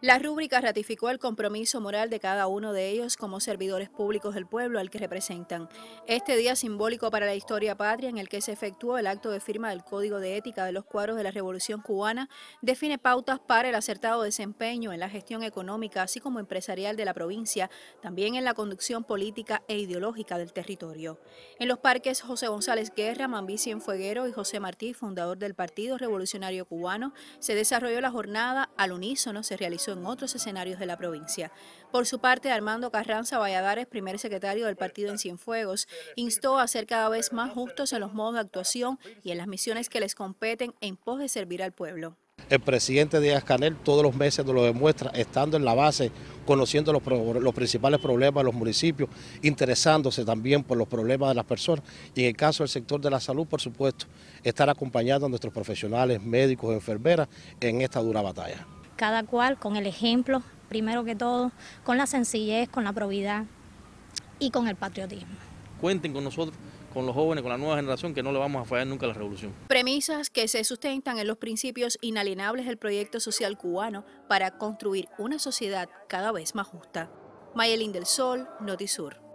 La rúbrica ratificó el compromiso moral de cada uno de ellos como servidores públicos del pueblo al que representan. Este día simbólico para la historia patria en el que se efectuó el acto de firma del Código de Ética de los Cuadros de la Revolución Cubana define pautas para el acertado desempeño en la gestión económica así como empresarial de la provincia, también en la conducción política e ideológica del territorio. En los parques José González Guerra, Mambí Fueguero y José Martí, fundador del Partido Revolucionario Cubano, se desarrolló la jornada al unísono, se realizó en otros escenarios de la provincia. Por su parte, Armando Carranza Valladares, primer secretario del partido en Cienfuegos, instó a ser cada vez más justos en los modos de actuación y en las misiones que les competen en pos de servir al pueblo. El presidente Díaz Canel todos los meses nos lo demuestra, estando en la base, conociendo los, los, principales problemas de los municipios, interesándose también por los problemas de las personas y en el caso del sector de la salud, por supuesto, estar acompañando a nuestros profesionales, médicos, enfermeras en esta dura batalla cada cual con el ejemplo, primero que todo, con la sencillez, con la probidad y con el patriotismo. Cuenten con nosotros con los jóvenes, con la nueva generación, que no le vamos a fallar nunca a la revolución. Premisas que se sustentan en los principios inalienables del proyecto social cubano para construir una sociedad cada vez más justa. Mayelín del Sol, Notisur.